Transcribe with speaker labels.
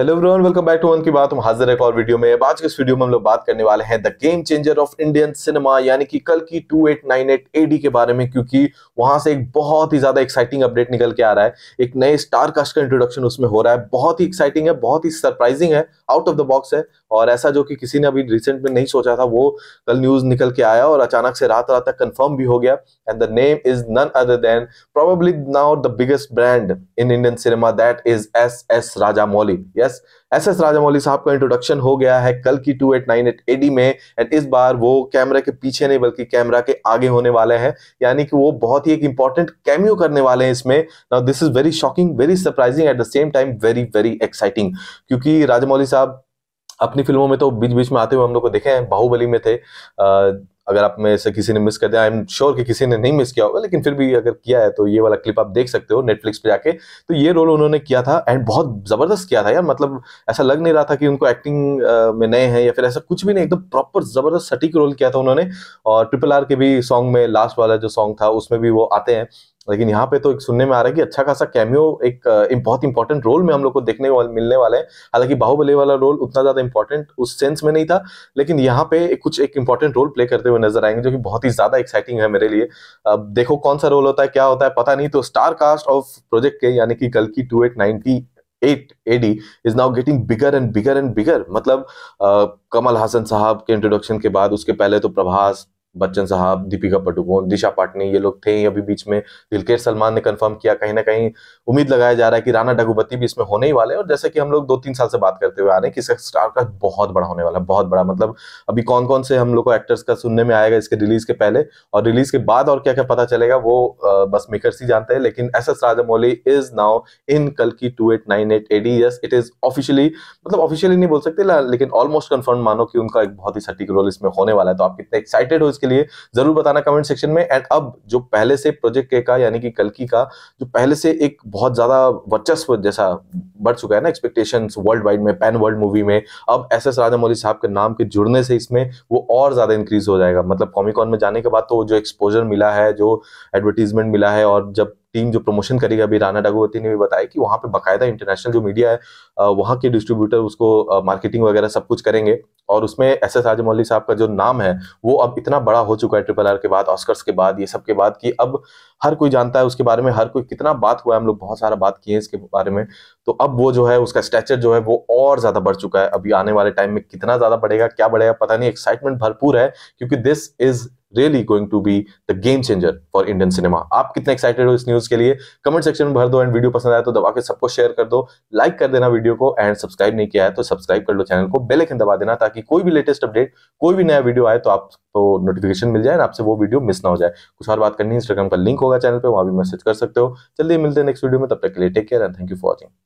Speaker 1: hello everyone welcome back to one की बात हम हाजिर एक और वीडियो में आज के इस वीडियो में हम लोग बात करने वाले हैं the game changer of Indian cinema यानी कि कल की 2898 एडी के बारे में क्योंकि वहां से एक बहुत ही ज्यादा एक्साइटिंग अपडेट निकल के आ रहा है एक नए स्टार कास्ट का इंट्रोडक्शन उसमें हो रहा है बहुत ही एक्साइटिंग है बहुत ही सरप्राइजिंग है आउट ऑफ द बॉक्स है और ऐसा जो कि किसी ने अभी रिसेंट में नहीं सोचा था वो कल न्यूज निकल के आया और अचानक से रात रात तक कंफर्म भी हो गया and the name is none other than probably now the biggest brand in Indian cinema that is S S Rajamouli yes S S Rajamouli साहब का इंट्रोडक्शन हो गया है कल की two eight nine eight AD में एंड इस बार वो कैमरा के पीछे नहीं बल्कि कैमरा के आगे होने वाले हैं यानी कि वो बहुत ही एक इंपॉर्टेंट कैमियो करने वाले हैं इसमें now this is very shocking very surprising at the same time very very exciting क्योंकि राजामौली साहब अपनी फिल्मों में तो बीच बीच में आते हुए हम लोग को देखे हैं बाहुबली में थे आ, अगर आप में से किसी ने मिस कर दिया आई एम श्योर कि किसी ने नहीं मिस किया होगा लेकिन फिर भी अगर किया है तो ये वाला क्लिप आप देख सकते हो नेटफ्लिक्स पे जाके तो ये रोल उन्होंने किया था एंड बहुत ज़बरदस्त किया था यार मतलब ऐसा लग नहीं रहा था कि उनको एक्टिंग में नए हैं या फिर ऐसा कुछ भी नहीं एकदम तो प्रॉपर ज़बरदस्त सटीक रोल किया था उन्होंने और ट्रिपल आर के भी सॉन्ग में लास्ट वाला जो सॉन्ग था उसमें भी वो आते हैं लेकिन यहाँ पे तो एक सुनने में आ रहा है कि अच्छा खासा कैमियो एक, बहुत इंपॉर्टेंट रोल में हम लोग को देखने वाल, मिलने वाला है हालांकि बाहुबली वाला रोल उतना ज्यादा इंपॉर्टेंट उस सेंस में नहीं था लेकिन यहाँ पे कुछ एक इंपॉर्टेंट रोल प्ले करते हुए नजर आएंगे जो कि बहुत ही ज्यादा एक्साइटिंग है मेरे लिए अब देखो कौन सा रोल होता है क्या होता है पता नहीं तो स्टार कास्ट ऑफ प्रोजेक्ट के यानी कि कल की two eight ninety is now getting bigger and bigger and bigger मतलब आ, कमल हासन साहब के इंट्रोडक्शन के बाद उसके पहले तो प्रभास बच्चन साहब दीपिका पटुकोन दिशा पाटनी ये लोग थे ही अभी बीच में दिलकेश सलमान ने कंफर्म किया कहीं ना कहीं उम्मीद लगाया जा रहा है कि राना डगुबती भी इसमें होने ही वाले हैं और जैसे कि हम लोग दो तीन साल से बात करते हुए आ रहे हैं कि इसका स्टार का बहुत बड़ा होने वाला है बहुत बड़ा मतलब अभी कौन कौन से हम लोग को एक्टर्स का सुनने में आएगा इसके रिलीज के पहले और रिलीज के बाद और क्या क्या पता चलेगा वो बस मेकर्स ही जानते हैं लेकिन S S Rajamouli is now in कल की two eight nine eight AD yes it is officially मतलब ऑफिशियली नहीं बोल सकते लेकिन ऑलमोस्ट कन्फर्म मानो कि उनका एक बहुत ही सटीक रोल इसमें होने वाला है तो आप कितने एक्साइटेड हो इसके इसके लिए जरूर बताना कमेंट सेक्शन में एंड अब जो पहले से प्रोजेक्ट के का यानी कि कलकी का जो पहले से एक बहुत ज़्यादा वर्चस्व जैसा बढ़ चुका है ना एक्सपेक्टेशन वर्ल्ड वाइड में पैन वर्ल्ड मूवी में अब एस एस राजामौली साहब के नाम के जुड़ने से इसमें वो और ज़्यादा इंक्रीज हो जाएगा मतलब कॉमिकॉन में जाने के बाद तो जो एक्सपोजर मिला है जो एडवर्टीजमेंट मिला है और जब टीम जो प्रमोशन करेगा अभी राणा डागोवती ने भी बताया कि वहां पे बकायदा इंटरनेशनल जो मीडिया है वहां के डिस्ट्रीब्यूटर उसको मार्केटिंग वगैरह सब कुछ करेंगे और उसमें एस एस आजम अली साहब का जो नाम है वो अब इतना बड़ा हो चुका है ट्रिपल आर के बाद ऑस्कर्स के बाद ये सब के बाद कि अब हर कोई जानता है उसके बारे में हर कोई कितना बात हुआ है हम लोग बहुत सारा बात किए हैं इसके बारे में तो अब वो जो है उसका स्टैचर जो है वो और ज़्यादा बढ़ चुका है अभी आने वाले टाइम में कितना ज़्यादा बढ़ेगा क्या बढ़ेगा पता नहीं एक्साइटमेंट भरपूर है क्योंकि this is really going to be the game changer for Indian cinema आप कितने एक्साइटेड हो इस न्यूज के लिए कमेंट सेक्शन में भर दो एंड वीडियो पसंद आया तो दबा के सबको शेयर कर दो लाइक कर देना वीडियो को एंड सब्सक्राइब नहीं किया है तो सब्सक्राइब कर लो चैनल को बेल आइकन दबा देना ताकि कोई भी लेटेस्ट अपडेट कोई भी नया वीडियो आए तो आपको नोटिफिकेशन मिल जाए आपसे वो वीडियो मिस ना हो जाए कुछ और बात करनी इंस्टाग्राम का लिंक होगा चैनल पर वहां भी मैसेज कर सकते हो चलिए मिलते हैं नेक्स्ट वीडियो में तब तक के लिए take care and thank you for watching